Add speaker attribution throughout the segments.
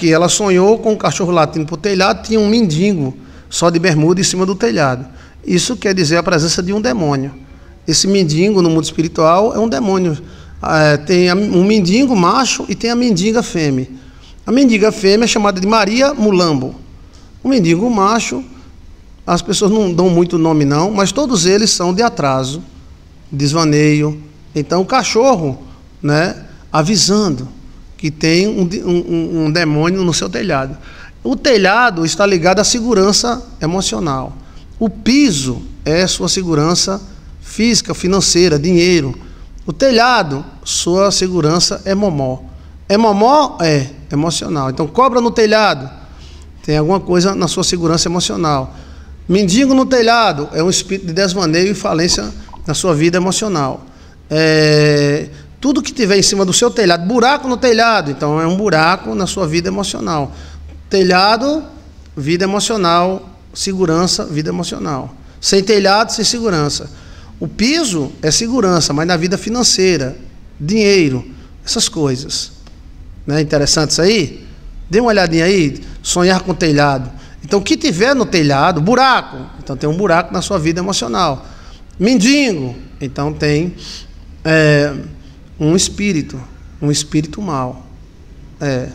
Speaker 1: que ela sonhou com um cachorro latindo para o telhado, tinha um mendigo só de bermuda em cima do telhado. Isso quer dizer a presença de um demônio. Esse mendigo no mundo espiritual é um demônio. Ah, é, tem um mendigo macho e tem a mendiga fêmea. A mendiga fêmea é chamada de Maria Mulambo. O mendigo macho, as pessoas não dão muito nome não, mas todos eles são de atraso, desvaneio. Então o cachorro, né, avisando que tem um, um, um demônio no seu telhado. O telhado está ligado à segurança emocional. O piso é sua segurança física, financeira, dinheiro. O telhado, sua segurança é momó. É momó? É, emocional. Então, cobra no telhado, tem alguma coisa na sua segurança emocional. Mendigo no telhado, é um espírito de desvaneio e falência na sua vida emocional. É, tudo que tiver em cima do seu telhado, buraco no telhado, então é um buraco na sua vida emocional. Telhado, vida emocional, segurança, vida emocional. Sem telhado, sem segurança. O piso é segurança, mas na vida financeira, dinheiro, essas coisas. Não é interessante isso aí? Dê uma olhadinha aí, sonhar com telhado. Então, o que tiver no telhado, buraco. Então, tem um buraco na sua vida emocional. Mendigo. Então, tem é, um espírito, um espírito mal. É.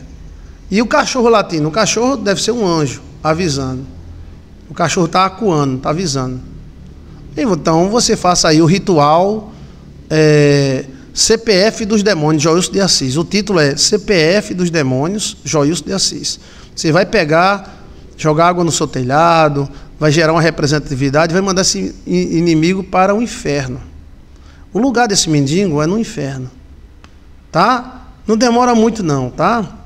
Speaker 1: E o cachorro latino? O cachorro deve ser um anjo avisando. O cachorro está acuando, está avisando. Então você faça aí o ritual é, CPF dos demônios, Joilson de Assis. O título é CPF dos demônios, Joilson de Assis. Você vai pegar, jogar água no seu telhado, vai gerar uma representatividade, vai mandar esse inimigo para o inferno. O lugar desse mendigo é no inferno. Tá? Não demora muito não, tá?